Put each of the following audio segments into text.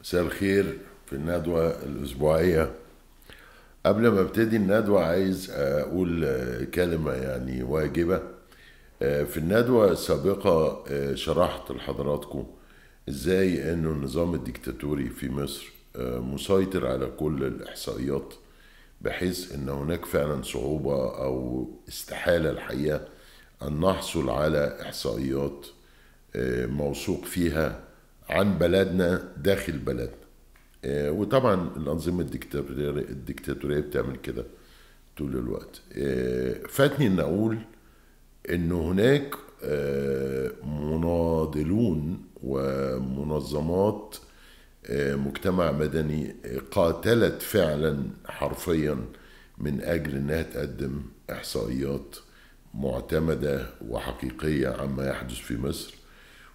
مساء الخير في الندوة الأسبوعية قبل ما ابتدي الندوة عايز أقول كلمة يعني واجبة في الندوة السابقة شرحت لحضراتكم ازاي انه النظام الديكتاتوري في مصر مسيطر على كل الإحصائيات بحيث ان هناك فعلا صعوبة أو استحالة الحقيقة أن نحصل على إحصائيات موثوق فيها عن بلدنا داخل بلدنا آه، وطبعا الأنظمة الدكتاتورية بتعمل كده طول الوقت آه، فاتني أن أقول أن هناك آه، مناضلون ومنظمات مجتمع مدني قاتلت فعلا حرفيا من أجل أنها تقدم إحصائيات معتمدة وحقيقية عما يحدث في مصر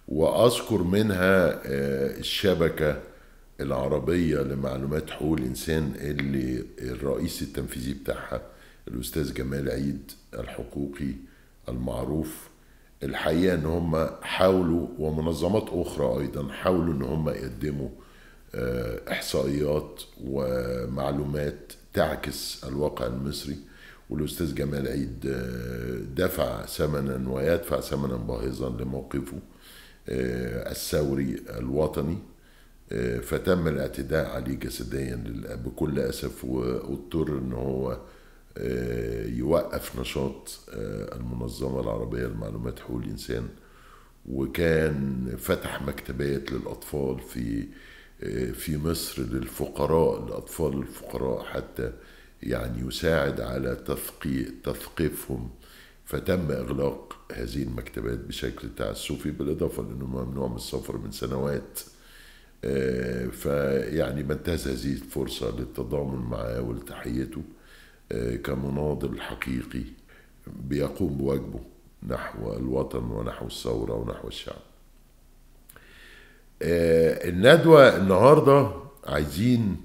واذكر منها آه، الشبكه العربيه لمعلومات حقوق الانسان اللي الرئيس التنفيذي بتاعها الاستاذ جمال عيد الحقوقي المعروف الحقيقه ان هم حاولوا ومنظمات اخرى ايضا حاولوا ان هم يقدموا آه، احصائيات ومعلومات تعكس الواقع المصري والاستاذ جمال عيد آه، دفع ثمنا ويدفع ثمنا باهظا لموقفه آه، الثوري الوطني آه، فتم الاعتداء عليه جسديا بكل اسف واضطر ان هو آه، يوقف نشاط المنظمه العربيه لمعلومات حقوق الانسان وكان فتح مكتبات للاطفال في في مصر للفقراء الاطفال الفقراء حتى يعني يساعد على تثقيفهم فتم اغلاق هذه المكتبات بشكل تعسفي بالإضافة لأنه ممنوع من السفر من سنوات آه، فيعني ما انتهز هذه الفرصة للتضامن معه ولتحيته آه، كمناضل حقيقي بيقوم بواجبه نحو الوطن ونحو الثورة ونحو الشعب آه، الندوة النهاردة عايزين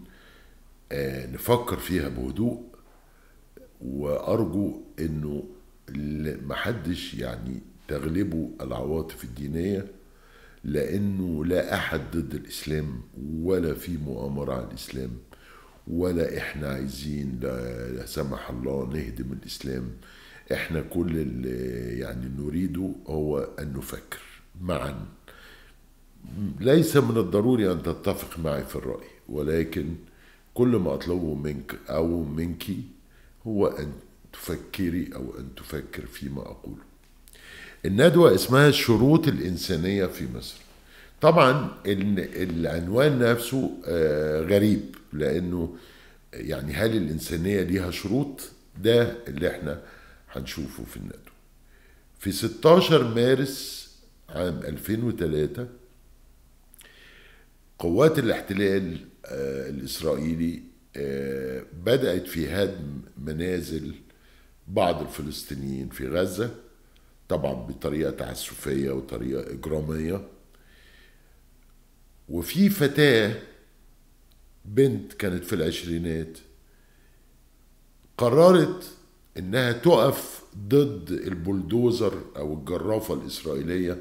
نفكر فيها بهدوء وأرجو أنه ما حدش يعني تغلبه العواطف الدينية لأنه لا أحد ضد الإسلام ولا في مؤامرة على الإسلام ولا إحنا عايزين لا سمح الله نهدم الإسلام إحنا كل اللي يعني نريده هو أن نفكر معا ليس من الضروري أن تتفق معي في الرأي ولكن كل ما أطلبه منك أو منك هو أن تفكري أو أن تفكر فيما أقوله الندوة اسمها الشروط الإنسانية في مصر طبعا العنوان نفسه آه، غريب لأنه يعني هل الإنسانية ليها شروط ده اللي احنا هنشوفه في الندوة في 16 مارس عام 2003 قوات الاحتلال آه، الإسرائيلي آه، بدأت في هدم منازل بعض الفلسطينيين في غزة طبعا بطريقة تعسفية وطريقة إجرامية وفي فتاة بنت كانت في العشرينات قررت انها تقف ضد البلدوزر او الجرافة الاسرائيلية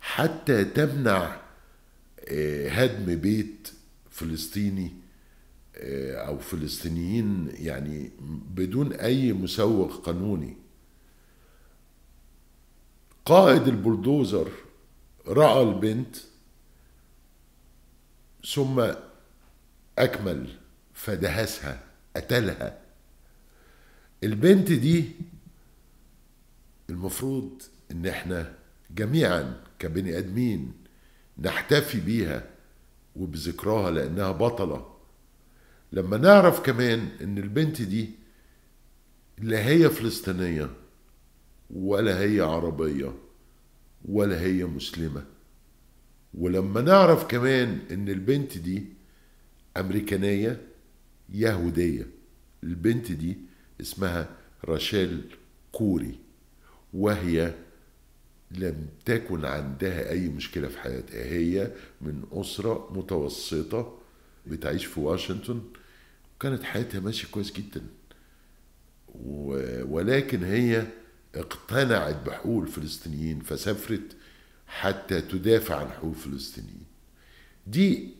حتى تمنع آه، هدم بيت فلسطيني آه، او فلسطينيين يعني بدون اي مسوغ قانوني قائد البلدوزر رأى البنت ثم أكمل فدهسها قتلها البنت دي المفروض إن إحنا جميعا كبني آدمين نحتفي بيها وبذكراها لأنها بطلة لما نعرف كمان ان البنت دي لا هي فلسطينية ولا هي عربية ولا هي مسلمة ولما نعرف كمان ان البنت دي امريكانية يهودية البنت دي اسمها راشيل كوري وهي لم تكن عندها أي مشكلة في حياتها هي من أسرة متوسطة بتعيش في واشنطن وكانت حياتها ماشيه كويس جدا ولكن هي اقتنعت بحقوق الفلسطينيين فسافرت حتى تدافع عن حقوق الفلسطينيين دي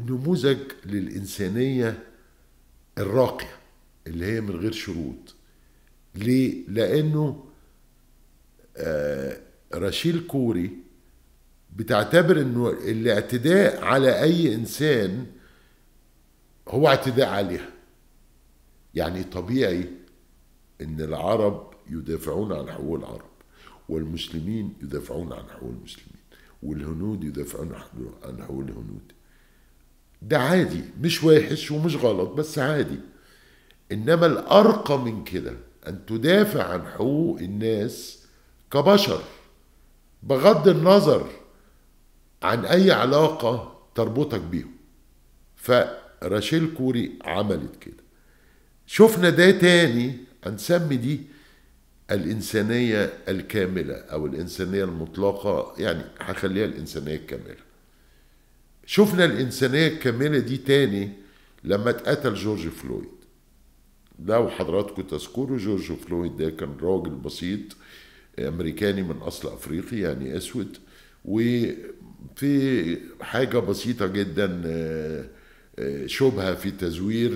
نموذج للإنسانية الراقية اللي هي من غير شروط ليه؟ لأنه آه، رشيل كوري بتعتبر انه الاعتداء على اي انسان هو اعتداء عليها يعني طبيعي ان العرب يدافعون عن حقوق العرب والمسلمين يدافعون عن حقوق المسلمين والهنود يدافعون عن حقوق الهنود ده عادي مش وحش ومش غلط بس عادي انما الارقى من كده ان تدافع عن حقوق الناس كبشر بغض النظر عن اي علاقه تربطك بيهم ف راشيل كوري عملت كده شفنا ده تاني هنسمي دي الإنسانية الكاملة أو الإنسانية المطلقة يعني هخليها الإنسانية الكاملة شفنا الإنسانية الكاملة دي تاني لما اتقتل جورج فلويد لو حضراتكم تذكروا جورج فلويد ده كان راجل بسيط أمريكاني من أصل أفريقي يعني أسود وفي حاجة بسيطة جدا آه، آه، شبهه في تزوير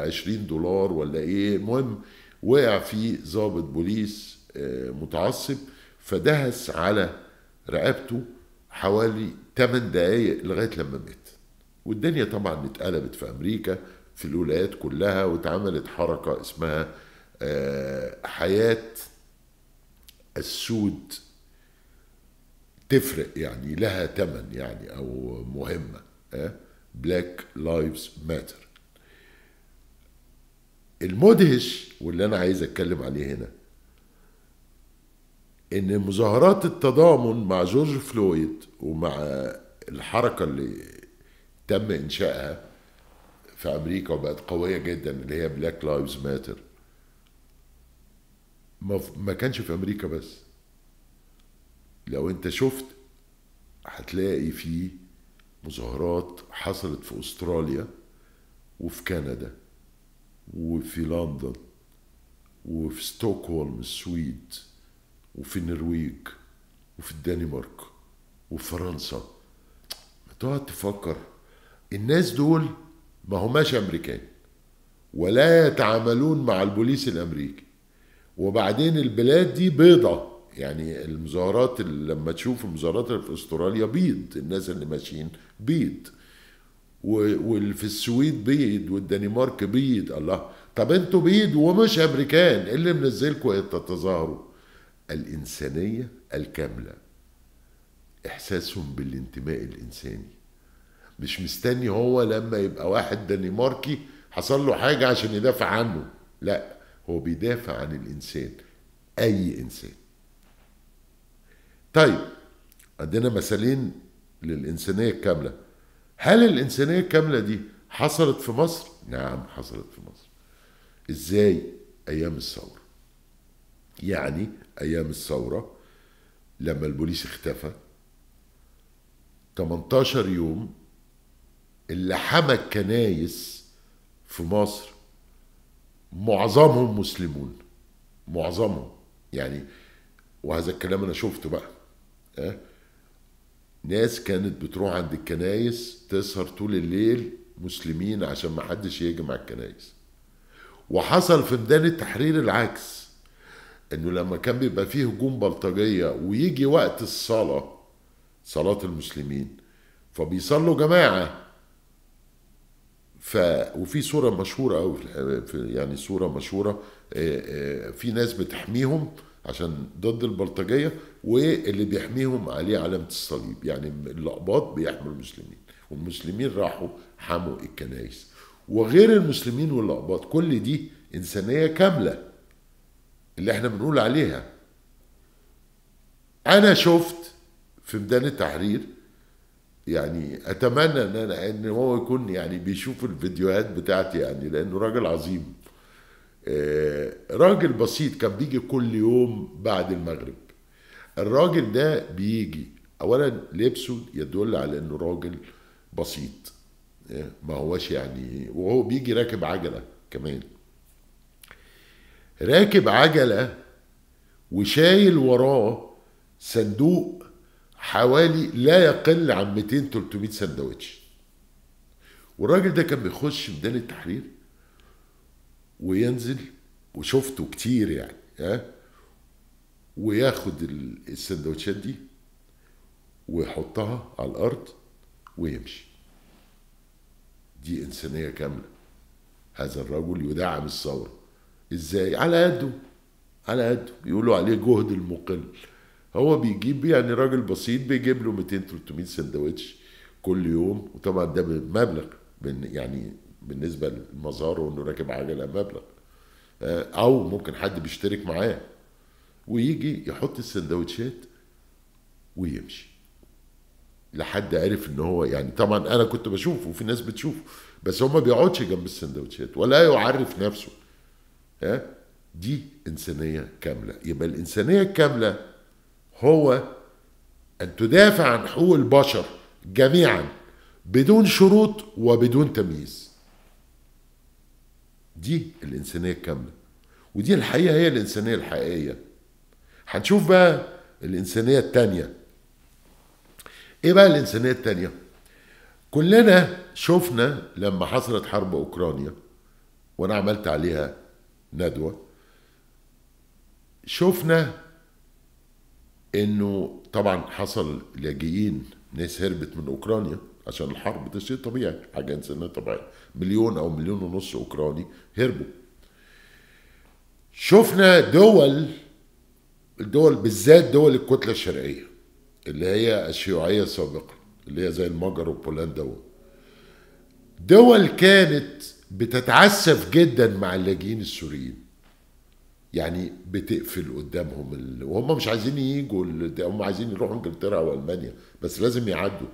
20 آه، دولار ولا ايه المهم وقع في ضابط بوليس آه، متعصب فدهس على رقبته حوالي 8 دقايق لغايه لما مات والدنيا طبعا اتقلبت في امريكا في الولايات كلها واتعملت حركه اسمها حياه السود تفرق يعني لها تمن يعني او مهمه بلاك لايفز ماتر المدهش واللي انا عايز اتكلم عليه هنا ان مظاهرات التضامن مع جورج فلويد ومع الحركه اللي تم انشائها في امريكا وبقت قويه جدا اللي هي بلاك لايفز ماتر ما كانش في امريكا بس لو انت شفت هتلاقي فيه مظاهرات حصلت في استراليا وفي كندا وفي لندن وفي ستوكهولم السويد وفي النرويج وفي الدنمارك وفي فرنسا تقعد تفكر الناس دول ما هماش امريكان ولا يتعاملون مع البوليس الامريكي وبعدين البلاد دي بيضه يعني المظاهرات لما تشوف المظاهرات في استراليا بيض الناس اللي ماشيين بيض وفي السويد بيض والدنمارك بيض الله طب انتوا بيض ومش امريكان ايه اللي منزلكوا تتظاهروا الانسانيه الكامله احساسهم بالانتماء الانساني مش مستني هو لما يبقى واحد دنماركي حصل له حاجه عشان يدافع عنه لا هو بيدافع عن الانسان اي انسان طيب عندنا مثالين للإنسانية الكاملة هل الإنسانية الكاملة دي حصلت في مصر؟ نعم حصلت في مصر إزاي؟ أيام الثورة يعني أيام الثورة لما البوليس اختفى 18 يوم اللي حمى الكنايس في مصر معظمهم مسلمون معظمهم يعني وهذا الكلام انا شفته بقى أه؟ ناس كانت بتروح عند الكنايس تسهر طول الليل مسلمين عشان ما حدش يهجم على الكنايس وحصل في ميدان التحرير العكس انه لما كان بيبقى فيه هجوم بلطجيه ويجي وقت الصلاه صلاه المسلمين فبيصلوا جماعه ف وفي صوره مشهوره قوي يعني صوره مشهوره آه، آه، في ناس بتحميهم عشان ضد البلطجيه واللي بيحميهم عليه علامه الصليب يعني الاقباط بيحموا المسلمين والمسلمين راحوا حموا الكنائس وغير المسلمين والاقباط كل دي انسانيه كامله اللي احنا بنقول عليها انا شفت في ميدان التحرير يعني اتمنى ان انا ان هو يكون يعني بيشوف الفيديوهات بتاعتي يعني لانه راجل عظيم آه، راجل بسيط كان بيجي كل يوم بعد المغرب الراجل ده بيجي اولا لبسه يدل على انه راجل بسيط آه، ما هوش يعني وهو بيجي راكب عجله كمان راكب عجله وشايل وراه صندوق حوالي لا يقل عن 200 300 سندوتش والراجل ده كان بيخش ميدان التحرير وينزل وشفته كتير يعني ها وياخد السندوتشات دي ويحطها على الارض ويمشي دي انسانيه كامله هذا الرجل يدعم الثوره ازاي على قده على قده بيقولوا عليه جهد المقل هو بيجيب يعني راجل بسيط بيجيب له 200 300 سندوتش كل يوم وطبعا ده مبلغ من يعني بالنسبه لمظهره انه راكب عجله مبلغ آه، او ممكن حد بيشترك معاه ويجي يحط السندوتشات ويمشي لحد عرف ان هو يعني طبعا انا كنت بشوفه وفي ناس بتشوفه بس هو ما بيقعدش جنب السندوتشات ولا يعرف نفسه ها آه، دي انسانيه كامله يبقى الانسانيه الكامله هو ان تدافع عن حقوق البشر جميعا بدون شروط وبدون تمييز دي الانسانيه الكامله ودي الحقيقه هي الانسانيه الحقيقيه هنشوف بقى الانسانيه الثانيه ايه بقى الانسانيه الثانيه كلنا شفنا لما حصلت حرب اوكرانيا وانا عملت عليها ندوه شفنا انه طبعا حصل لاجئين ناس هربت من اوكرانيا عشان الحرب ده شيء طبيعي حاجه انسانيه طبيعيه مليون او مليون ونص اوكراني هربوا شفنا دول الدول بالذات دول الكتله الشرقيه اللي هي الشيوعيه سابقا اللي هي زي المجر وبولندا دول كانت بتتعسف جدا مع اللاجئين السوريين يعني بتقفل قدامهم ال... وهم مش عايزين يجوا ال... هم عايزين يروحوا انجلترا والمانيا بس لازم يعدوا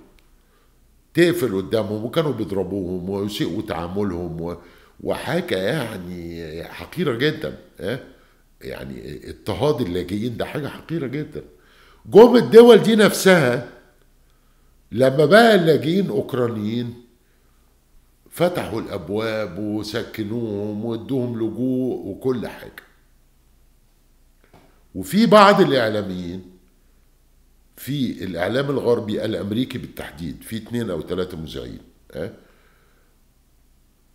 تقفل قدامهم وكانوا بيضربوهم وسيئوا تعاملهم و... وحاجه يعني حقيره جدا اه؟ يعني اضطهاد اللاجئين ده حاجه حقيره جدا جم الدول دي نفسها لما بقى اللاجئين اوكرانيين فتحوا الابواب وسكنوهم وادوهم لجوء وكل حاجه وفي بعض الاعلاميين في الاعلام الغربي الامريكي بالتحديد في اثنين او ثلاثه مذيعين أه؟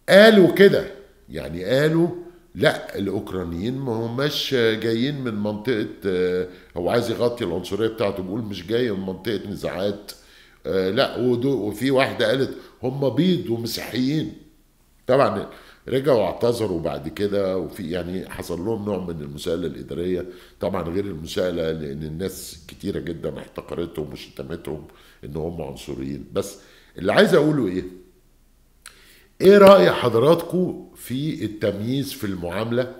قالوا كده يعني قالوا لا الاوكرانيين ما هماش جايين من منطقه آه، هو عايز يغطي العنصريه بتاعته بيقول مش جاي من منطقه نزاعات آه، لا وفي واحده قالت هم بيض ومسيحيين طبعا رجعوا اعتذروا بعد كده وفي يعني حصل لهم نوع من المساءله الاداريه طبعا غير المساءله لان الناس كتيره جدا احتقرتهم وشتمتهم ان هم عنصريين بس اللي عايز اقوله ايه ايه راي حضراتكم في التمييز في المعامله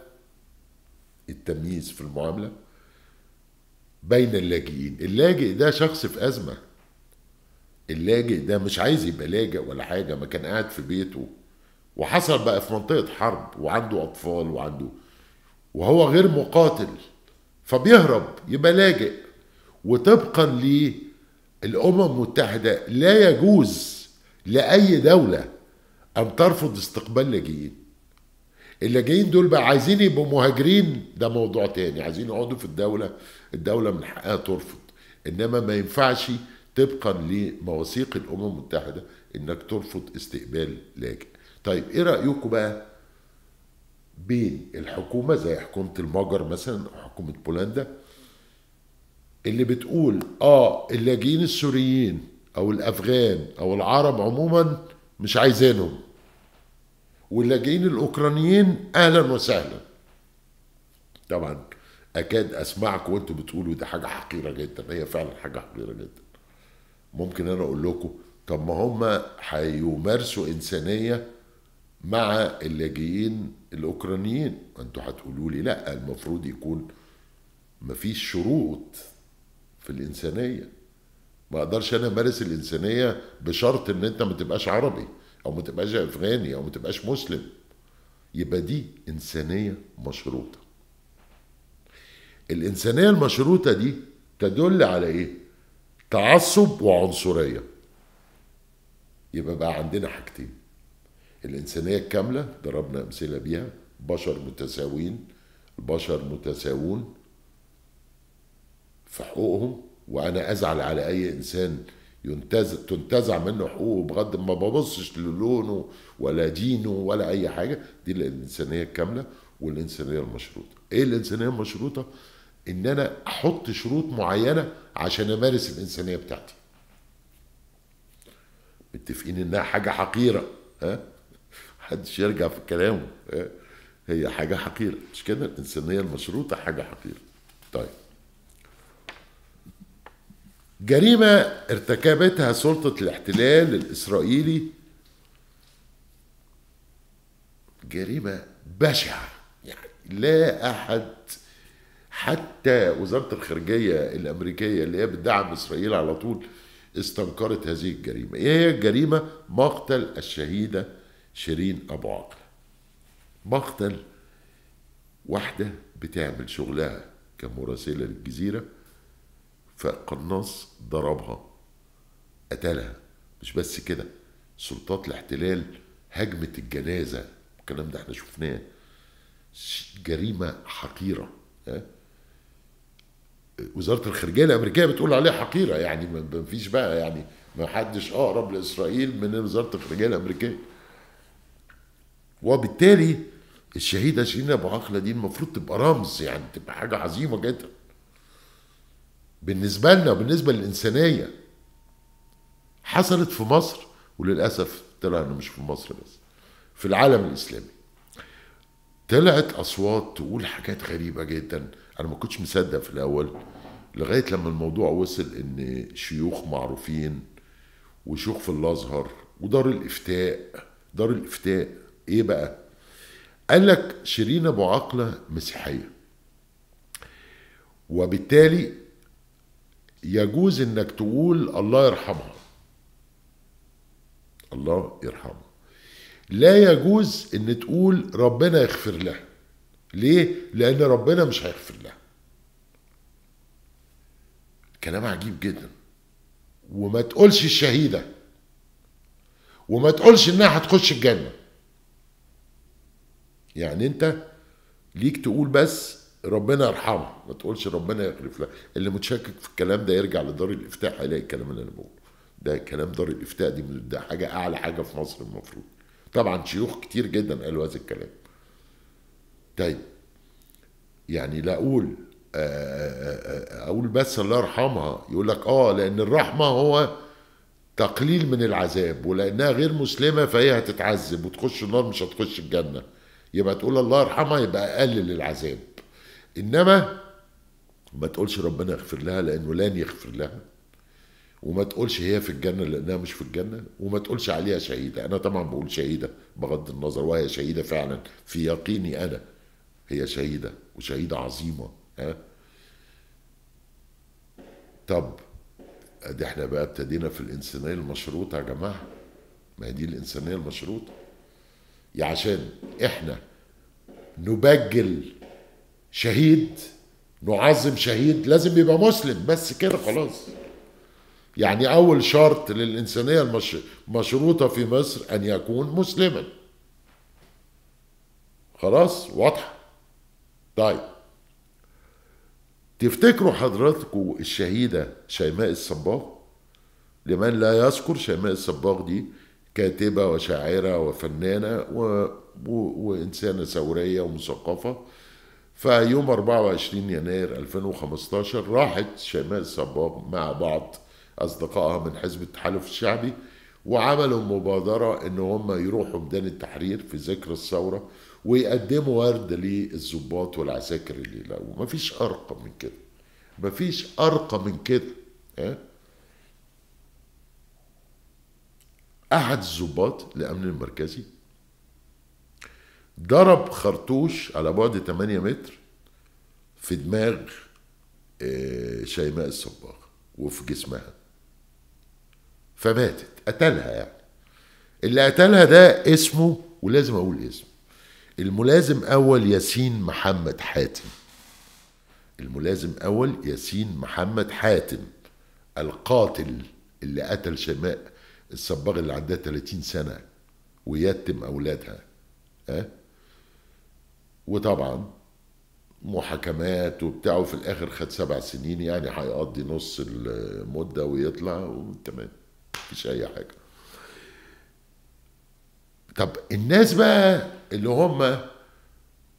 التمييز في المعامله بين اللاجئين اللاجئ ده شخص في ازمه اللاجئ ده مش عايز يبقى لاجئ ولا حاجه ما كان قاعد في بيته وحصل بقى في منطقه حرب وعنده اطفال وعنده وهو غير مقاتل فبيهرب يبقى لاجئ وطبقا للامم المتحده لا يجوز لاي دوله ان ترفض استقبال لاجئين اللاجئين دول بقى عايزين يبقوا مهاجرين ده موضوع تاني عايزين يقعدوا في الدوله الدوله من حقها ترفض انما ما ينفعش طبقا لمواثيق الامم المتحده انك ترفض استقبال لاجئ طيب ايه رايكم بقى بين الحكومه زي حكومه المجر مثلا او حكومه بولندا اللي بتقول اه اللاجئين السوريين او الافغان او العرب عموما مش عايزينهم واللاجئين الاوكرانيين اهلا وسهلا طبعا اكاد اسمعك وانتوا بتقولوا دي حاجه حقيره جدا هي فعلا حاجه حقيره جدا ممكن انا اقول لكم طب ما هم هيمارسوا انسانيه مع اللاجئين الاوكرانيين انتوا هتقولوا لي لا المفروض يكون مفيش شروط في الانسانيه ما اقدرش انا امارس الانسانيه بشرط ان انت ما تبقاش عربي او ما تبقاش افغاني او ما تبقاش مسلم يبقى دي انسانيه مشروطه الانسانيه المشروطه دي تدل على ايه تعصب وعنصريه يبقى بقى عندنا حاجتين الإنسانية الكاملة ضربنا أمثلة بيها بشر متساويين البشر متساوون في حقوقهم وأنا أزعل على أي إنسان ينتزع تنتزع منه حقوقه بغض ما ببصش للونه ولا دينه ولا أي حاجة دي الإنسانية الكاملة والإنسانية المشروطة إيه الإنسانية المشروطة؟ إن أنا أحط شروط معينة عشان أمارس الإنسانية بتاعتي متفقين إنها حاجة حقيرة ها حدش يرجع في كلامه آه، هي حاجه حقيره مش كده الانسانيه المشروطه حاجه حقيره طيب جريمه ارتكبتها سلطه الاحتلال الاسرائيلي جريمه بشعه يعني لا احد حتى وزاره الخارجيه الامريكيه اللي هي بتدعم اسرائيل على طول استنكرت هذه الجريمه ايه هي الجريمه مقتل الشهيده شيرين أبو عقل بغتل واحدة بتعمل شغلها كمراسلة للجزيرة فقناص ضربها قتلها مش بس كده سلطات الاحتلال هجمت الجنازة الكلام ده احنا شفناه جريمة حقيرة ها وزارة الخارجية الأمريكية بتقول عليها حقيرة يعني ما فيش بقى يعني ما حدش أقرب لإسرائيل من وزارة الخارجية الأمريكية وبالتالي الشهيدة شيرين أبو عقلة دي المفروض تبقى رمز يعني تبقى حاجة عظيمة جدا بالنسبة لنا وبالنسبة للإنسانية حصلت في مصر وللأسف طلع أنه مش في مصر بس في العالم الإسلامي طلعت أصوات تقول حاجات غريبة جدا أنا ما كنتش مصدق في الأول لغاية لما الموضوع وصل إن شيوخ معروفين وشيوخ في الأزهر ودار الإفتاء دار الإفتاء ايه بقى قال لك شيرين ابو عقله مسيحيه وبالتالي يجوز انك تقول الله يرحمها الله يرحمها لا يجوز ان تقول ربنا يغفر لها ليه لان ربنا مش هيغفر لها كلام عجيب جدا وما تقولش الشهيده وما تقولش انها هتخش الجنه يعني انت ليك تقول بس ربنا يرحمه ما تقولش ربنا يغفر لها اللي متشكك في الكلام ده يرجع لدار الافتاء هيلاقي الكلام اللي انا بقوله ده كلام دار الافتاء دي ده حاجه اعلى حاجه في مصر المفروض طبعا شيوخ كتير جدا قالوا هذا الكلام طيب يعني لا اقول آه، آه، آه، اقول بس الله يرحمها يقول لك اه لان الرحمه هو تقليل من العذاب ولانها غير مسلمه فهي هتتعذب وتخش النار مش هتخش الجنه يبقى تقول الله يرحمها يبقى اقلل العذاب انما ما تقولش ربنا يغفر لها لانه لن يغفر لها وما تقولش هي في الجنه لانها مش في الجنه وما تقولش عليها شهيده انا طبعا بقول شهيده بغض النظر وهي شهيده فعلا في يقيني انا هي شهيده وشهيده عظيمه ها طب ادي احنا بقى ابتدينا في الانسانيه المشروطه يا جماعه ما هي دي الانسانيه المشروطه يعني عشان احنا نبجل شهيد نعظم شهيد لازم يبقى مسلم بس كده خلاص يعني أول شرط للإنسانية المشروطة في مصر أن يكون مسلما خلاص واضحة طيب تفتكروا حضراتكم الشهيدة شيماء الصباغ لمن لا يذكر شيماء الصباغ دي كاتبة وشاعرة وفنانة و... و... وإنسانة ثورية ومثقفة فيوم 24 يناير 2015 راحت شيماء صباغ مع بعض أصدقائها من حزب التحالف الشعبي وعملوا مبادرة إن هم يروحوا ميدان التحرير في ذكرى الثورة ويقدموا ورد للظباط والعساكر اللي لقوا مفيش أرقى من كده مفيش أرقى من كده ها أه؟ أحد الزباط لأمن المركزي ضرب خرطوش على بعد 8 متر في دماغ آه، شيماء الصباغ وفي جسمها فماتت قتلها يعني اللي قتلها ده اسمه ولازم اقول اسمه الملازم اول ياسين محمد حاتم الملازم اول ياسين محمد حاتم القاتل اللي قتل شيماء الصباغ اللي عندها 30 سنه ويتم اولادها ها وطبعا محاكمات وبتاع وفي الاخر خد سبع سنين يعني هيقضي نص المده ويطلع وتمام مفيش اي حاجه طب الناس بقى اللي هم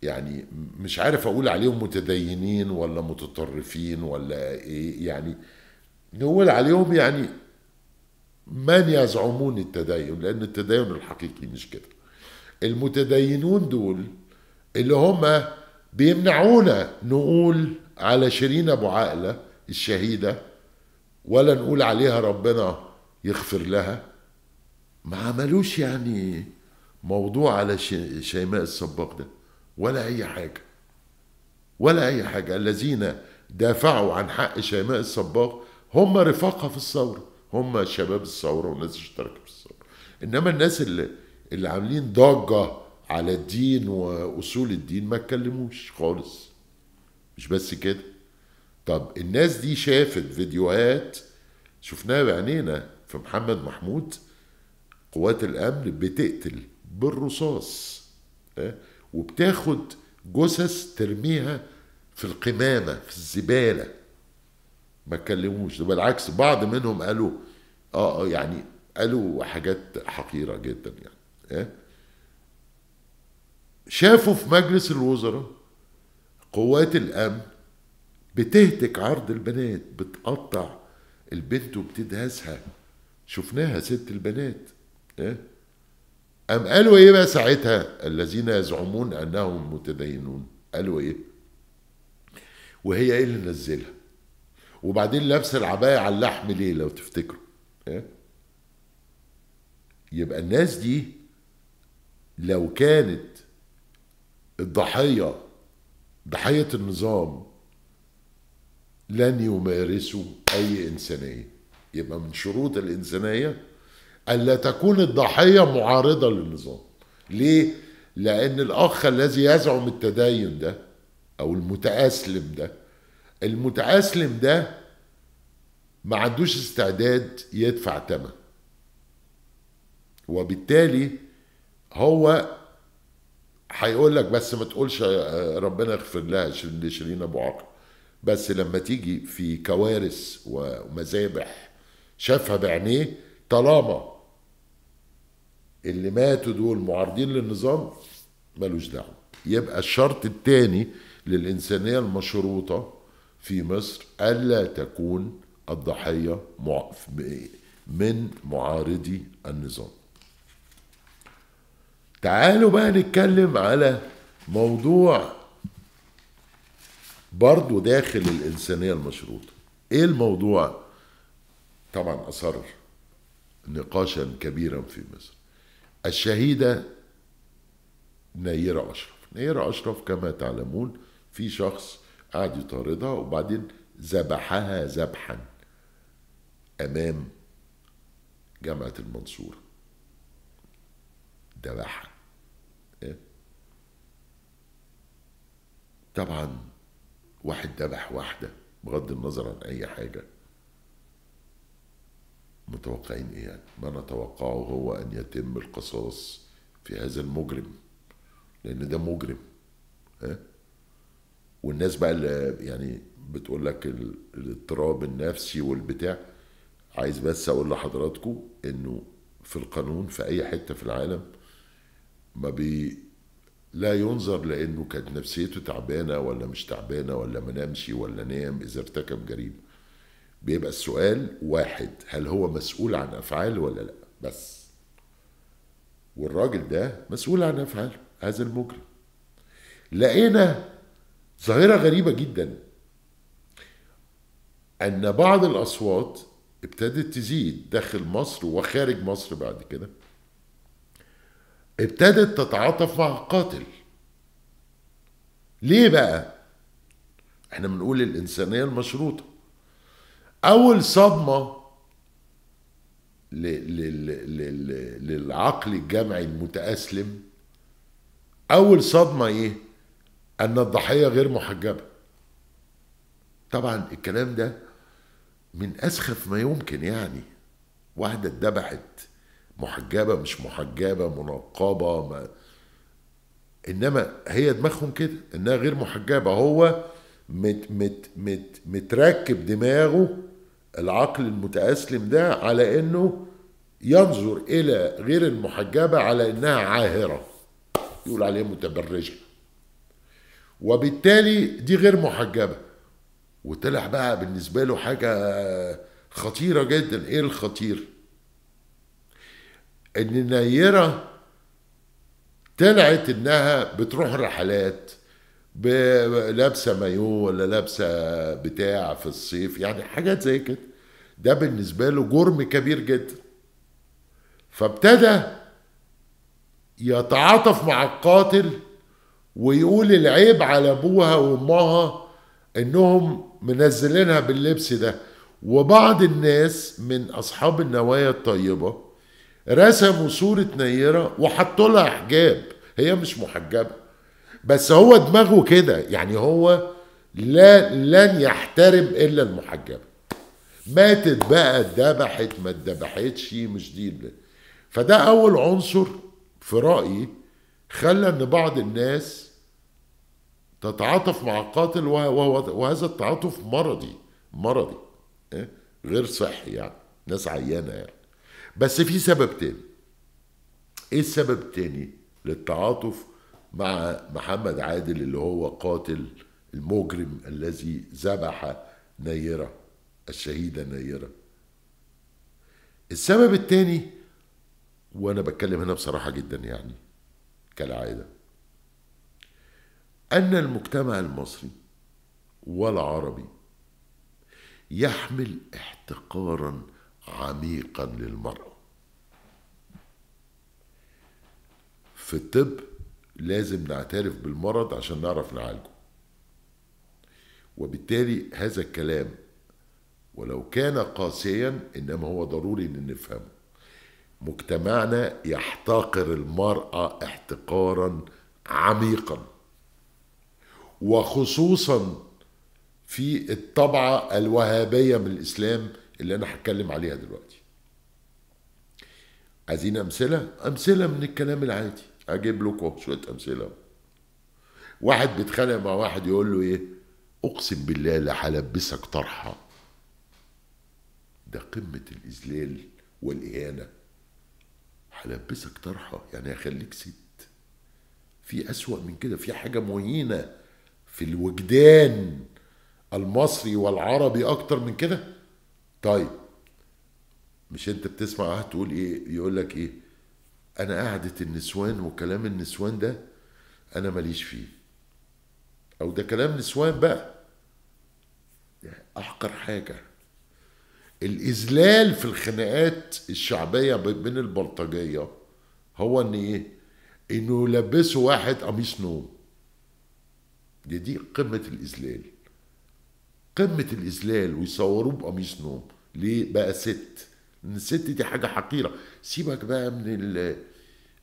يعني مش عارف اقول عليهم متدينين ولا متطرفين ولا ايه يعني نقول عليهم يعني من يزعمون التدين لأن التدين الحقيقي مش كده المتدينون دول اللي هم بيمنعونا نقول على شيرين أبو عقلة الشهيدة ولا نقول عليها ربنا يغفر لها ما عملوش يعني موضوع على شيماء السباق ده ولا أي حاجة ولا أي حاجة الذين دافعوا عن حق شيماء السباق هم رفاقها في الثورة هم شباب الثوره والناس اشتركت في الثوره انما الناس اللي اللي عاملين ضجه على الدين واصول الدين ما اتكلموش خالص مش بس كده طب الناس دي شافت فيديوهات شفناها بعينينا في محمد محمود قوات الامن بتقتل بالرصاص وبتاخد جثث ترميها في القمامه في الزباله ما اتكلموش بالعكس بعض منهم قالوا آه،, اه يعني قالوا حاجات حقيره جدا يعني إيه؟ شافوا في مجلس الوزراء قوات الامن بتهتك عرض البنات بتقطع البنت وبتدهسها شفناها ست البنات إيه؟ أم قالوا إيه بقى ساعتها الذين يزعمون أنهم متدينون قالوا إيه وهي إيه اللي نزلها وبعدين لابس العباية على اللحم ليه لو تفتكروا يبقى الناس دي لو كانت الضحية ضحية النظام لن يمارسوا أي إنسانية يبقى من شروط الإنسانية ألا تكون الضحية معارضة للنظام ليه؟ لأن الأخ الذي يزعم التدين ده أو المتأسلم ده المتعاسلم ده ما عندوش استعداد يدفع ثمن وبالتالي هو هيقول لك بس ما تقولش ربنا يغفر لها لشيرين ابو عقل بس لما تيجي في كوارث ومذابح شافها بعينيه طالما اللي ماتوا دول معارضين للنظام ملوش دعوه يبقى الشرط الثاني للانسانيه المشروطه في مصر ألا تكون الضحية من معارضي النظام تعالوا بقى نتكلم على موضوع برضو داخل الإنسانية المشروطة إيه الموضوع طبعا أصر نقاشا كبيرا في مصر الشهيدة نيرة أشرف نيرة أشرف كما تعلمون في شخص قعد يطاردها وبعدين ذبحها ذبحا امام جامعه المنصوره ذبحها إيه؟ طبعا واحد ذبح واحده بغض النظر عن اي حاجه متوقعين ايه يعني ما نتوقعه هو ان يتم القصاص في هذا المجرم لان ده مجرم ها إيه؟ والناس بقى اللي يعني بتقول لك الاضطراب النفسي والبتاع عايز بس اقول لحضراتكم انه في القانون في اي حته في العالم ما بي لا ينظر لانه كانت نفسيته تعبانه ولا مش تعبانه ولا ما نامش ولا نام اذا ارتكب جريمه بيبقى السؤال واحد هل هو مسؤول عن افعاله ولا لا بس والراجل ده مسؤول عن افعاله هذا المجرم لقينا ظاهرة غريبة جدا أن بعض الأصوات ابتدت تزيد داخل مصر وخارج مصر بعد كده ابتدت تتعاطف مع القاتل ليه بقى احنا بنقول الانسانيه المشروطه اول صدمه للعقل الجمعي المتاسلم اول صدمه ايه أن الضحية غير محجبة طبعا الكلام ده من أسخف ما يمكن يعني واحدة اتذبحت محجبة مش محجبة منقبة ما إنما هي دماغهم كده إنها غير محجبة هو مت مت مت متركب دماغه العقل المتأسلم ده على إنه ينظر إلى غير المحجبة على إنها عاهرة يقول عليها متبرجة وبالتالي دي غير محجبه وطلع بقى بالنسبه له حاجه خطيره جدا ايه الخطير ان نيره طلعت انها بتروح رحلات لابسه مايو ولا لابسه بتاع في الصيف يعني حاجات زي كده ده بالنسبه له جرم كبير جدا فابتدى يتعاطف مع القاتل ويقول العيب على ابوها وامها انهم منزلينها باللبس ده وبعض الناس من اصحاب النوايا الطيبه رسموا صوره نيره وحطوا لها حجاب هي مش محجبه بس هو دماغه كده يعني هو لا لن يحترم الا المحجبه ماتت بقى اتذبحت ما اتذبحتش مش دي فده اول عنصر في رايي خلى ان بعض الناس تتعاطف مع القاتل وهذا التعاطف مرضي مرضي إيه؟ غير صحي يعني ناس عيانه يعني بس في سبب تاني ايه السبب التاني للتعاطف مع محمد عادل اللي هو قاتل المجرم الذي ذبح نيره الشهيده نيره السبب التاني وانا بتكلم هنا بصراحه جدا يعني كالعادة أن المجتمع المصري والعربي يحمل احتقارا عميقا للمرأة في الطب لازم نعترف بالمرض عشان نعرف نعالجه وبالتالي هذا الكلام ولو كان قاسيا انما هو ضروري ان نفهمه مجتمعنا يحتقر المرأة احتقارا عميقا وخصوصا في الطبعة الوهابية من الإسلام اللي أنا هتكلم عليها دلوقتي عايزين أمثلة؟ أمثلة من الكلام العادي أجيب لكم شوية أمثلة واحد بيتخانق مع واحد يقول له إيه؟ أقسم بالله لا هلبسك طرحة ده قمة الإذلال والإهانة هلبسك طرحه يعني هخليك ست في اسوأ من كده في حاجه مهينه في الوجدان المصري والعربي اكتر من كده طيب مش انت بتسمع أه تقول ايه يقول لك ايه انا قعده النسوان وكلام النسوان ده انا ماليش فيه او ده كلام نسوان بقى يعني احقر حاجه الاذلال في الخناقات الشعبيه بين البلطجيه هو ان ايه انه يلبسوا واحد قميص نوم دي دي قمه الاذلال قمه الاذلال ويصوروه بقميص نوم ليه بقى ست ان الست دي حاجه حقيره سيبك بقى من ال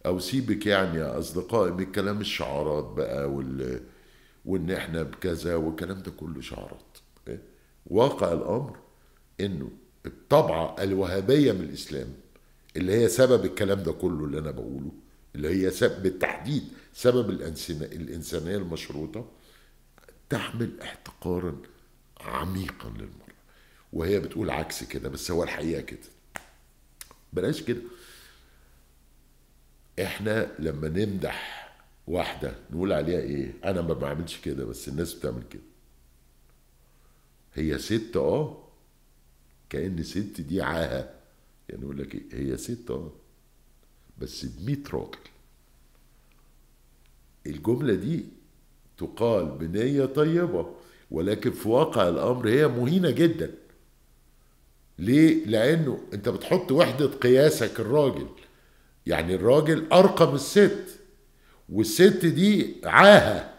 او سيبك يعني يا اصدقائي من كلام الشعارات بقى وال وان احنا بكذا والكلام ده كله شعارات إيه؟ واقع الامر انه الطبعة الوهابية من الإسلام اللي هي سبب الكلام ده كله اللي أنا بقوله اللي هي سبب بالتحديد سبب الإنسانية المشروطة تحمل احتقارا عميقا للمرأة وهي بتقول عكس كده بس هو الحقيقة كده بلاش كده احنا لما نمدح واحدة نقول عليها ايه انا ما بعملش كده بس الناس بتعمل كده هي ست اه كأن ست دي عاهة يعني يقول لك إيه هي ست أه بس ب راجل الجملة دي تقال بنية طيبة ولكن في واقع الأمر هي مهينة جدا ليه؟ لأنه أنت بتحط وحدة قياسك الراجل يعني الراجل أرقى من الست والست دي عاهة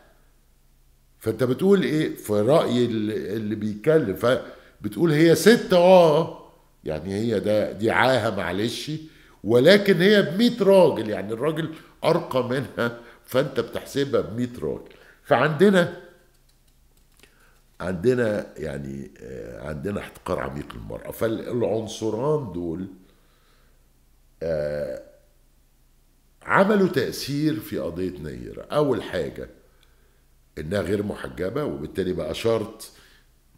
فأنت بتقول إيه؟ في رأي اللي بيتكلم ف بتقول هي ست اه يعني هي ده دي عاهه معلش ولكن هي ب 100 راجل يعني الراجل ارقى منها فانت بتحسبها ب 100 راجل فعندنا عندنا يعني آه، عندنا احتقار عميق للمرأة فالعنصران دول آه، عملوا تأثير في قضية نيرة أول حاجة إنها غير محجبة وبالتالي بقى شرط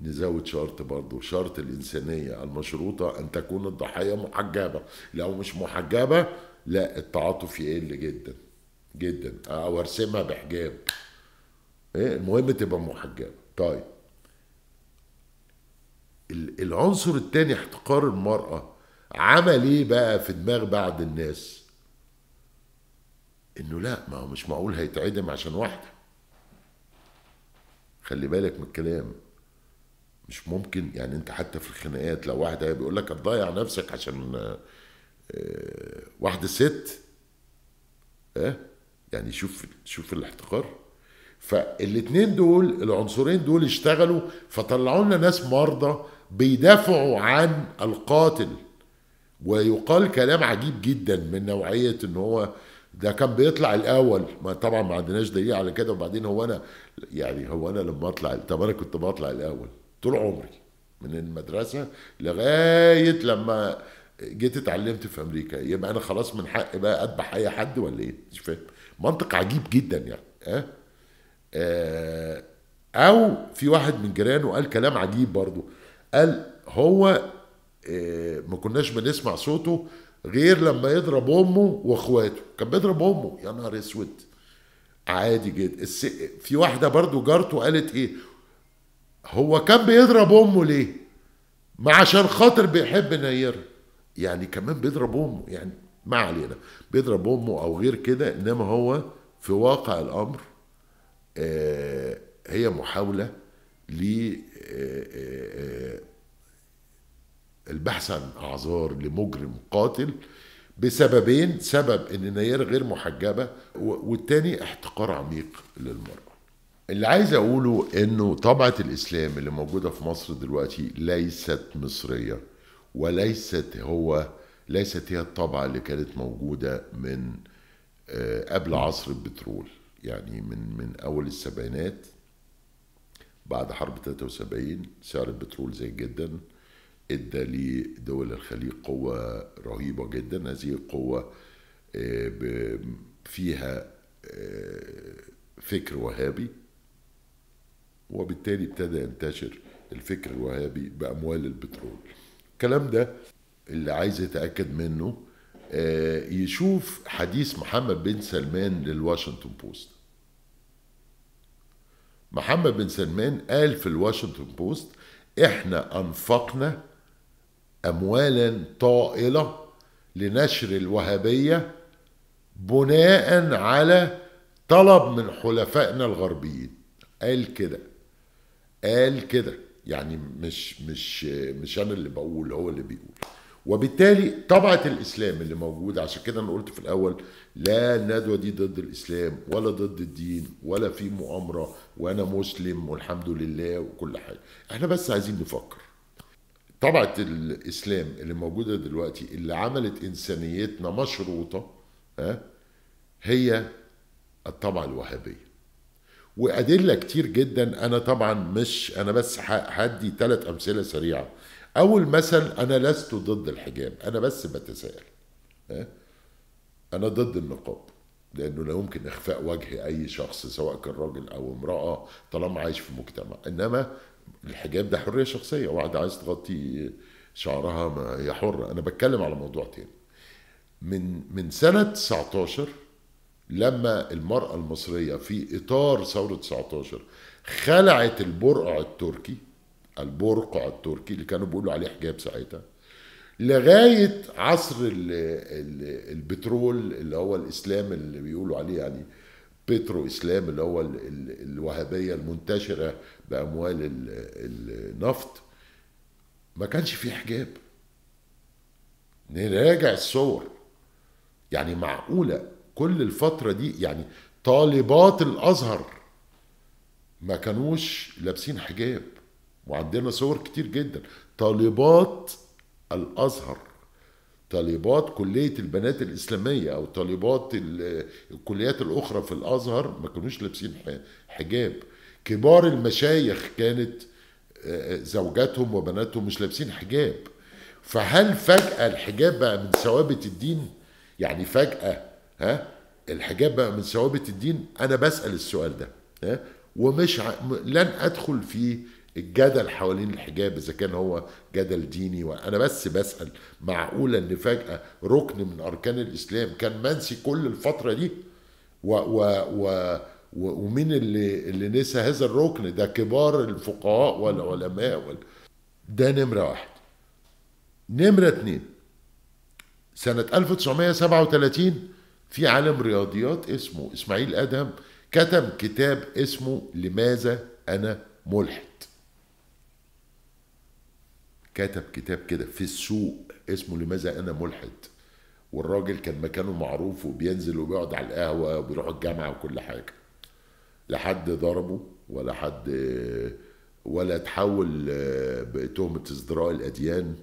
نزود شرط برضه شرط الإنسانية المشروطة أن تكون الضحية محجبة لو مش محجبة لا التعاطف يقل جدا جدا أو أرسمها بحجاب إيه المهم تبقى محجبة طيب العنصر الثاني احتقار المرأة عمل ايه بقى في دماغ بعض الناس انه لا ما هو مش معقول هيتعدم عشان واحده خلي بالك من الكلام مش ممكن يعني انت حتى في الخناقات لو واحد بيقول لك هتضيع نفسك عشان آه، واحده ست اه يعني شوف شوف الاحتقار فالاثنين دول العنصرين دول اشتغلوا فطلعوا لنا ناس مرضى بيدافعوا عن القاتل ويقال كلام عجيب جدا من نوعيه ان هو ده كان بيطلع الاول ما طبعا ما عندناش دليل على كده وبعدين هو انا يعني هو انا لما اطلع طب انا كنت بطلع الاول طول عمري من المدرسه لغايه لما جيت اتعلمت في امريكا يبقى انا خلاص من حقي بقى اذبح اي حد ولا ايه مش فاهم منطق عجيب جدا يعني اه, آه او في واحد من جيرانه قال كلام عجيب برضه قال هو آه ما كناش بنسمع صوته غير لما يضرب امه واخواته كان بيضرب امه يا نهار اسود عادي جدا في واحده برضه جارته قالت ايه هو كان بيضرب امه ليه ما عشان خاطر بيحب نيرة يعني كمان بيضرب امه يعني ما علينا بيضرب امه او غير كده انما هو في واقع الامر آه هي محاوله ل آه، آه، آه، البحث عن اعذار لمجرم قاتل بسببين سبب ان نيار غير محجبه والتاني احتقار عميق للمراه اللي عايز اقوله انه طبعه الاسلام اللي موجوده في مصر دلوقتي ليست مصريه وليست هو ليست هي الطبعه اللي كانت موجوده من آه، قبل عصر البترول يعني من من اول السبعينات بعد حرب 73 سعر البترول زاد جدا ادى لدول الخليج قوه رهيبه جدا هذه القوه آه، فيها آه، فكر وهابي وبالتالي ابتدى ينتشر الفكر الوهابي بأموال البترول الكلام ده اللي عايز يتأكد منه آه، يشوف حديث محمد بن سلمان للواشنطن بوست محمد بن سلمان قال في الواشنطن بوست احنا انفقنا اموالا طائله لنشر الوهابيه بناء على طلب من حلفائنا الغربيين قال كده قال كده يعني مش مش مش انا اللي بقول هو اللي بيقول وبالتالي طبعة الإسلام اللي موجودة عشان كده أنا قلت في الأول لا الندوة دي ضد الإسلام ولا ضد الدين ولا في مؤامرة وأنا مسلم والحمد لله وكل حاجة إحنا بس عايزين نفكر طبعة الإسلام اللي موجودة دلوقتي اللي عملت إنسانيتنا مشروطة ها هي الطبعة الوهابية وادله كتير جدا انا طبعا مش انا بس هدي ثلاث امثله سريعه اول مثل انا لست ضد الحجاب انا بس بتساءل انا ضد النقاب لانه لا يمكن اخفاء وجه اي شخص سواء كان راجل او امراه طالما عايش في مجتمع انما الحجاب ده حريه شخصيه واحده عايز تغطي شعرها ما هي حره انا بتكلم على موضوع تاني من من سنه 19 لما المرأة المصرية في إطار ثورة 19 خلعت البرقع التركي البرقع التركي اللي كانوا بيقولوا عليه حجاب ساعتها لغاية عصر الـ الـ البترول اللي هو الإسلام اللي بيقولوا عليه يعني بترو إسلام اللي هو الوهابية المنتشرة بأموال النفط ما كانش فيه حجاب نراجع الصور يعني معقولة كل الفترة دي يعني طالبات الأزهر ما كانوش لابسين حجاب وعندنا صور كتير جدا طالبات الأزهر طالبات كلية البنات الإسلامية أو طالبات الكليات الأخرى في الأزهر ما كانوش لابسين حجاب كبار المشايخ كانت آه، آه، زوجاتهم وبناتهم مش لابسين حجاب فهل فجأة الحجاب بقى من ثوابت الدين يعني فجأة ها الحجاب بقى من ثوابت الدين انا بسال السؤال ده ها ومش ع... لن ادخل في الجدل حوالين الحجاب اذا كان هو جدل ديني وانا بس بسال معقوله ان فجاه ركن من اركان الاسلام كان منسي كل الفتره دي و و و ومين اللي اللي نسى هذا الركن ده كبار الفقهاء والعلماء وال... ده نمره واحد نمره اتنين سنه 1937 في عالم رياضيات اسمه اسماعيل ادهم كتب كتاب اسمه لماذا انا ملحد كتب كتاب كده في السوق اسمه لماذا انا ملحد والراجل كان مكانه معروف وبينزل وبيقعد على القهوه وبيروح الجامعه وكل حاجه لا حد ضربه ولا حد ولا تحول آه، بتهمه ازدراء الاديان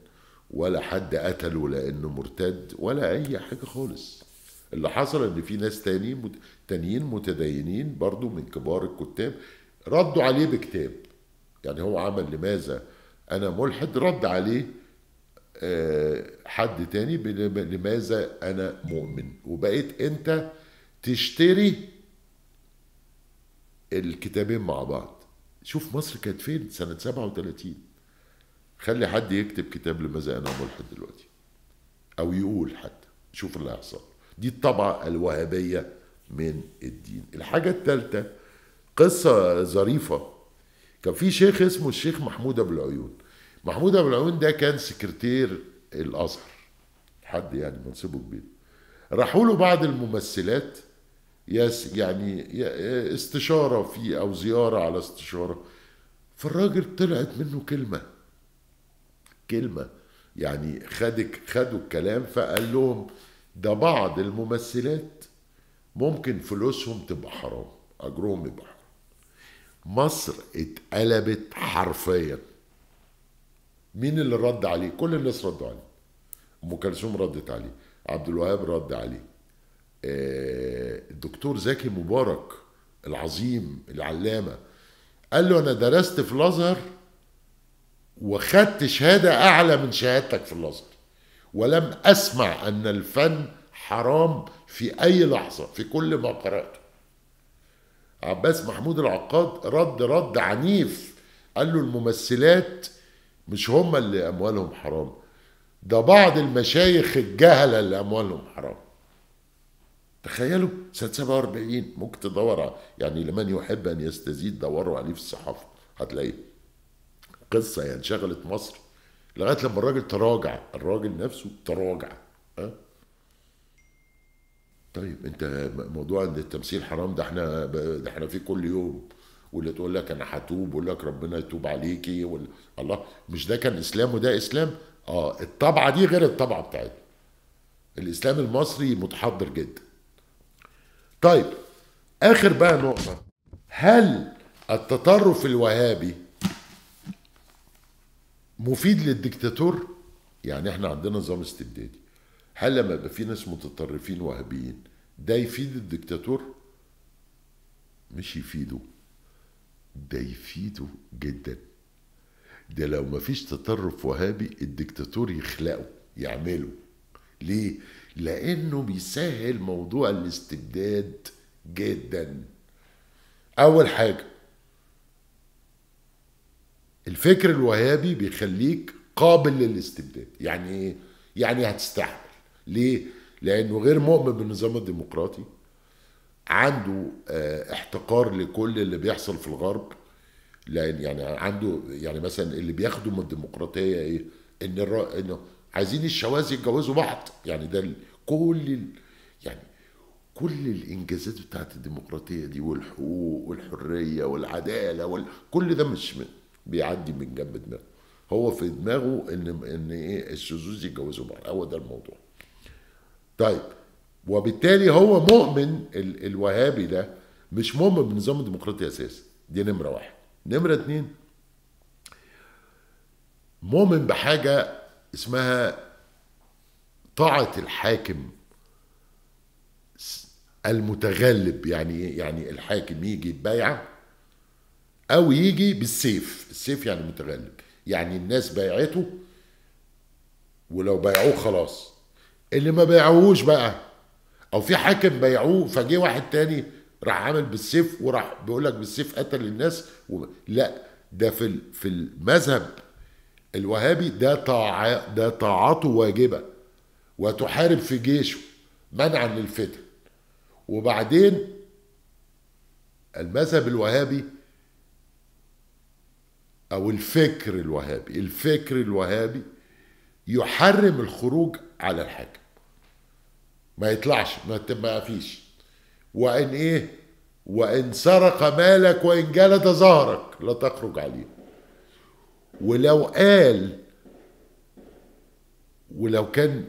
ولا حد قتله لانه مرتد ولا اي حاجه خالص اللي حصل ان في ناس تاني مت... تانيين متدينين برضو من كبار الكتاب ردوا عليه بكتاب يعني هو عمل لماذا انا ملحد رد عليه آه، حد تاني لماذا انا مؤمن وبقيت انت تشتري الكتابين مع بعض شوف مصر كانت فين سنة 37 خلي حد يكتب كتاب لماذا انا ملحد دلوقتي او يقول حتى شوف اللي هيحصل دي الطبعة الوهابية من الدين الحاجة الثالثة قصة ظريفة كان في شيخ اسمه الشيخ محمود أبو العيون محمود أبو العيون ده كان سكرتير الأزهر حد يعني منصبه كبير راحوا له بعض الممثلات ياس يعني استشارة في أو زيارة على استشارة فالراجل طلعت منه كلمة كلمة يعني خدك خدوا الكلام فقال لهم ده بعض الممثلات ممكن فلوسهم تبقى حرام اجرهم يبقى حرام مصر اتقلبت حرفيا مين اللي رد عليه كل الناس ردوا عليه ام كلثوم ردت عليه عبد الوهاب رد عليه آه، الدكتور زكي مبارك العظيم العلامه قال له انا درست في الازهر وخدت شهاده اعلى من شهادتك في الازهر ولم أسمع أن الفن حرام في أي لحظة في كل ما قرأته عباس محمود العقاد رد رد عنيف قال له الممثلات مش هم اللي أموالهم حرام ده بعض المشايخ الجهلة اللي أموالهم حرام تخيلوا سنة 47 ممكن تدور يعني لمن يحب أن يستزيد دوروا عليه في الصحافة هتلاقيه قصة يعني شغلت مصر لغايه لما الراجل تراجع الراجل نفسه تراجع أه؟ طيب انت موضوع ان التمثيل حرام ده احنا ده احنا فيه كل يوم واللي تقول لك انا هتوب ويقول لك ربنا يتوب عليكي وال... الله مش ده كان اسلام وده اسلام اه الطبعه دي غير الطبعه بتاعتنا الاسلام المصري متحضر جدا طيب اخر بقى نقطه هل التطرف الوهابي مفيد للديكتاتور يعني احنا عندنا نظام استبدادي هل لما يبقى في ناس متطرفين وهابيين ده يفيد الديكتاتور مش يفيده ده يفيده جدا ده لو ما فيش تطرف وهابي الديكتاتور يخلقه يعمله ليه لانه بيسهل موضوع الاستبداد جدا اول حاجه الفكر الوهابي بيخليك قابل للاستبداد يعني ايه يعني هتستعمل ليه لانه غير مؤمن بالنظام الديمقراطي عنده آه، احتقار لكل اللي بيحصل في الغرب لان يعني عنده يعني مثلا اللي بياخده من الديمقراطيه ايه ان الرا... انه عايزين الشواذ يتجوزوا بعض يعني ده ال... كل ال... يعني كل الانجازات بتاعت الديمقراطيه دي والحقوق والحريه والعداله وال... كل ده مش من بيعدي من جنب دماغه هو في دماغه ان ان ايه الشذوذ يتجوزوا بعض هو ده الموضوع طيب وبالتالي هو مؤمن ال الوهابي ده مش مؤمن بالنظام الديمقراطي اساسا دي نمره واحد نمره اتنين مؤمن بحاجه اسمها طاعه الحاكم المتغلب يعني إيه؟ يعني الحاكم يجي يتبايع او يجي بالسيف السيف يعني متغلب يعني الناس بايعته ولو بايعوه خلاص اللي ما بيعوهوش بقى او في حاكم بايعوه فجه واحد تاني راح عامل بالسيف وراح بيقول لك بالسيف قتل الناس و... لا ده في في المذهب الوهابي ده طاع ده طاعته واجبه وتحارب في جيشه منعا للفتن وبعدين المذهب الوهابي أو الفكر الوهابي الفكر الوهابي يحرم الخروج على الحاكم ما يطلعش ما ما فيش وإن إيه وإن سرق مالك وإن جلد ظهرك لا تخرج عليه ولو قال ولو كان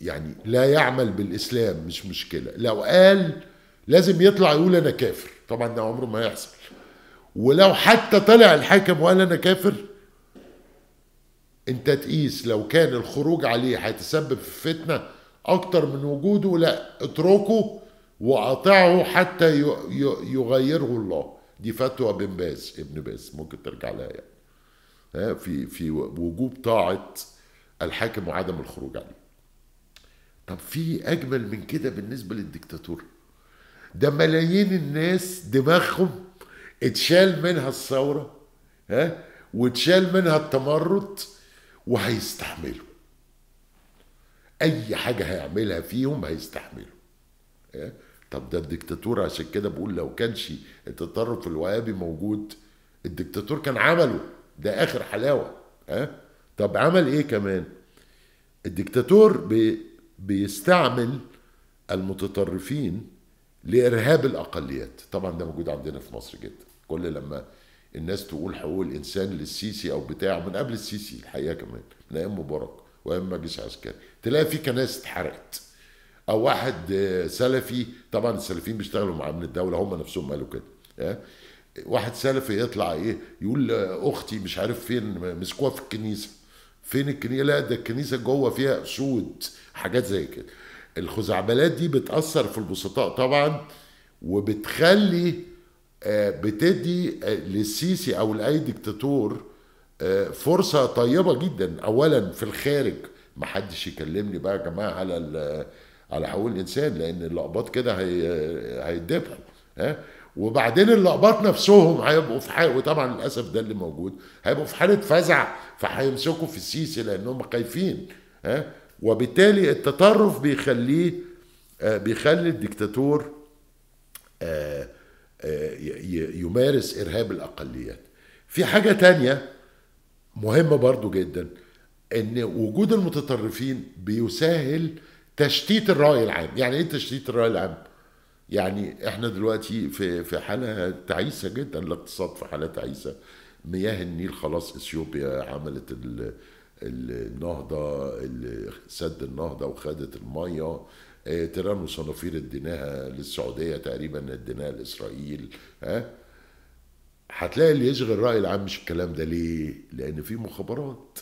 يعني لا يعمل بالإسلام مش مشكلة لو قال لازم يطلع يقول أنا كافر طبعا ده عمره ما يحصل ولو حتى طلع الحاكم وقال انا كافر انت تقيس لو كان الخروج عليه هيتسبب في فتنه اكتر من وجوده لا اتركه وقاطعه حتى يغيره الله دي فتوى بن باز ابن باز ممكن ترجع لها يعني في في وجوب طاعه الحاكم وعدم الخروج عليه طب في اجمل من كده بالنسبه للديكتاتور ده ملايين الناس دماغهم اتشال منها الثوره ها واتشال منها التمرد وهيستحملوا اي حاجه هيعملها فيهم هيستحملوا ها؟ طب ده الدكتاتور عشان كده بقول لو كانش التطرف الوهابي موجود الدكتاتور كان عمله ده اخر حلاوه ها طب عمل ايه كمان الدكتاتور بي بيستعمل المتطرفين لارهاب الاقليات طبعا ده موجود عندنا في مصر جدا كل لما الناس تقول حقوق الانسان للسيسي او بتاعه من قبل السيسي الحقيقه كمان من ايام مبارك وايام مجلس عسكري تلاقي في كنائس اتحرقت او واحد آه، سلفي طبعا السلفيين بيشتغلوا مع امن الدوله هم نفسهم قالوا كده آه، واحد سلفي يطلع ايه يقول آه، اختي مش عارف فين مسكوها في الكنيسه فين الكنيسه لا ده الكنيسه جوه فيها اسود حاجات زي كده الخزعبلات دي بتاثر في البسطاء طبعا وبتخلي آه، بتدي آه، للسيسي او لاي ديكتاتور آه، فرصه طيبه جدا اولا في الخارج ما حدش يكلمني بقى يا جماعه على على حقوق الانسان لان اللقباط كده هي هيدبحوا ها وبعدين اللقباط نفسهم هيبقوا في حاله وطبعا للاسف ده اللي موجود هيبقوا في حاله فزع فهيمسكوا في السيسي لانهم خايفين ها وبالتالي التطرف بيخليه بيخلي الدكتاتور آه آه، يمارس إرهاب الأقليات في حاجة تانية مهمة برضو جدا ان وجود المتطرفين بيسهل تشتيت الرأي العام يعني ايه تشتيت الرأي العام يعني احنا دلوقتي في في حاله تعيسه جدا الاقتصاد في حاله تعيسه مياه النيل خلاص اثيوبيا عملت النهضه سد النهضه وخدت الميه تيران وصنافير اديناها للسعوديه تقريبا اديناها لاسرائيل ها هتلاقي اللي يشغل الراي العام مش الكلام ده ليه؟ لان في مخابرات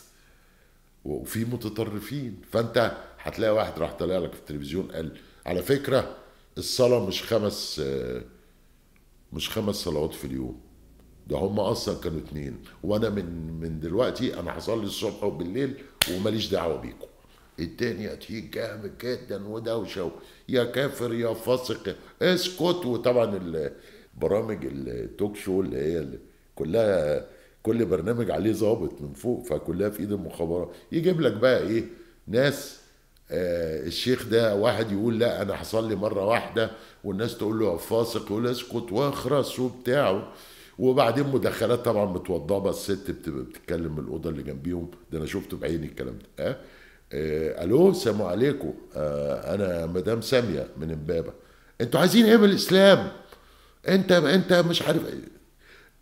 وفي متطرفين فانت هتلاقي واحد راح طالع لك في التلفزيون قال على فكره الصلاه مش خمس مش خمس صلوات في اليوم ده هم اصلا كانوا اتنين وانا من من دلوقتي انا حصل لي الصبح وبالليل وماليش دعوه بيكم الدنيا تيجي جامد جدا ودوشه يا كافر يا فاسق اسكت وطبعا برامج التوك شو اللي هي كلها كل برنامج عليه ظابط من فوق فكلها في ايد المخابرات يجيب لك بقى ايه ناس آه الشيخ ده واحد يقول لا انا حصل لي مره واحده والناس تقول له فاسق يقول اسكت واخرس وبتاع وبعدين مدخلات طبعا متوضبه الست بتتكلم من الاوضه اللي جنبيهم ده انا شفته بعيني الكلام ده آه آه، الو السلام عليكم آه، انا مدام ساميه من امبابه انتوا عايزين ايه من الاسلام انت انت مش عارف ايه.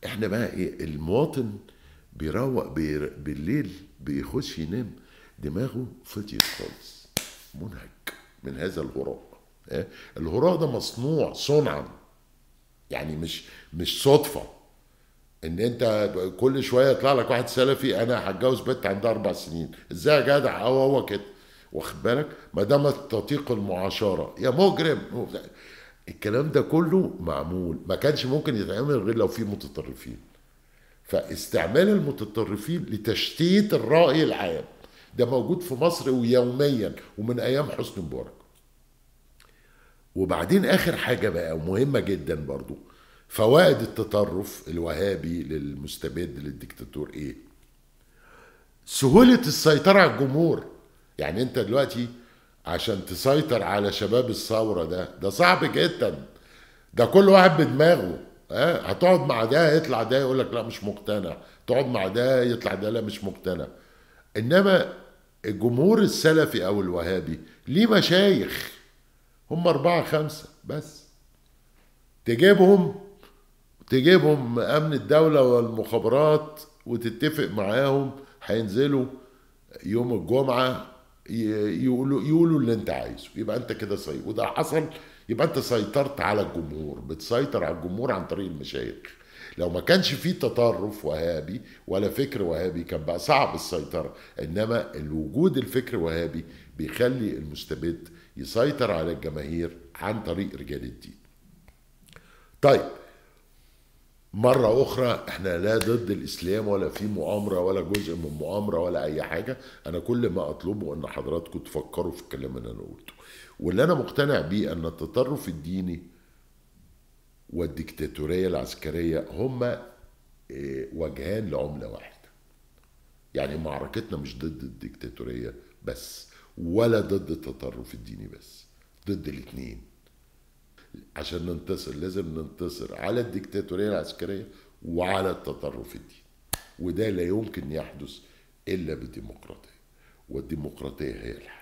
احنا بقى ايه المواطن بيروق بير... بالليل بيخش ينام دماغه فضيت خالص منهك من هذا الهراء الهراء آه، ده مصنوع صنعا يعني مش مش صدفه ان انت كل شويه يطلع لك واحد سلفي انا هتجوز بنت عندها اربع سنين ازاي يا جدع هو هو كده واخد بالك ما دام تطيق المعاشره يا مجرم الكلام ده كله معمول ما كانش ممكن يتعمل غير لو في متطرفين فاستعمال المتطرفين لتشتيت الراي العام ده موجود في مصر ويوميا ومن ايام حسني مبارك وبعدين اخر حاجه بقى ومهمه جدا برضو فوائد التطرف الوهابي للمستبد للديكتاتور ايه سهولة السيطرة على الجمهور يعني انت دلوقتي عشان تسيطر على شباب الثورة ده ده صعب جدا ده كل واحد بدماغه اه هتقعد مع ده يطلع ده يقول لك لا مش مقتنع تقعد مع ده يطلع ده لا مش مقتنع انما الجمهور السلفي او الوهابي ليه مشايخ هم اربعة خمسة بس تجيبهم تجيبهم امن الدوله والمخابرات وتتفق معاهم هينزلوا يوم الجمعه يقولوا يقولوا اللي انت عايزه يبقى انت كده سيطر وده حصل يبقى انت سيطرت على الجمهور بتسيطر على الجمهور عن طريق المشايخ لو ما كانش في تطرف وهابي ولا فكر وهابي كان بقى صعب السيطره انما الوجود الفكر وهابي بيخلي المستبد يسيطر على الجماهير عن طريق رجال الدين طيب مرة أخرى إحنا لا ضد الإسلام ولا في مؤامرة ولا جزء من مؤامرة ولا أي حاجة أنا كل ما أطلبه أن حضراتكم تفكروا في الكلام اللي أنا قلته واللي أنا مقتنع بيه أن التطرف الديني والديكتاتورية العسكرية هما آه، وجهان لعملة واحدة يعني معركتنا مش ضد الديكتاتورية بس ولا ضد التطرف الديني بس ضد الاثنين عشان ننتصر لازم ننتصر على الديكتاتوريه العسكريه وعلى التطرف الديني وده لا يمكن يحدث الا بالديمقراطيه والديمقراطيه هي الحل